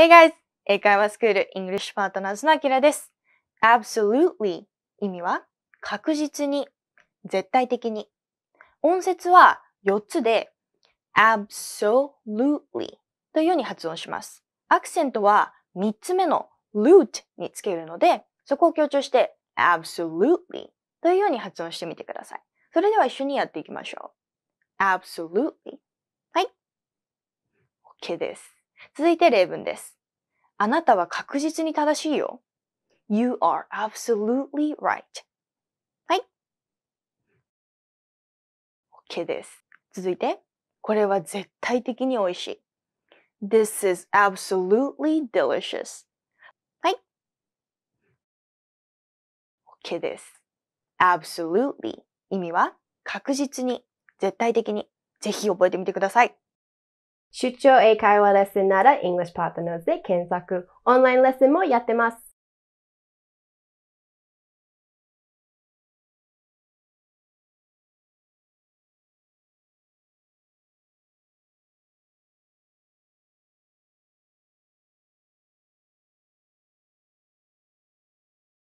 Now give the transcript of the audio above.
Hey guys! 英会話スクール English Partners のあきらです。Absolutely 意味は確実に、絶対的に。音節は4つで absolutely というように発音します。アクセントは3つ目の root につけるので、そこを強調して absolutely というように発音してみてください。それでは一緒にやっていきましょう。absolutely はい。OK です。続いて例文です。あなたは確実に正しいよ。You are absolutely right. はい。OK です。続いて、これは絶対的に美味しい。This is absolutely delicious. はい。OK です。absolutely 意味は確実に、絶対的に。ぜひ覚えてみてください。出張英会話レッスンなら English Partners で検索。オンラインレッスンもやってます。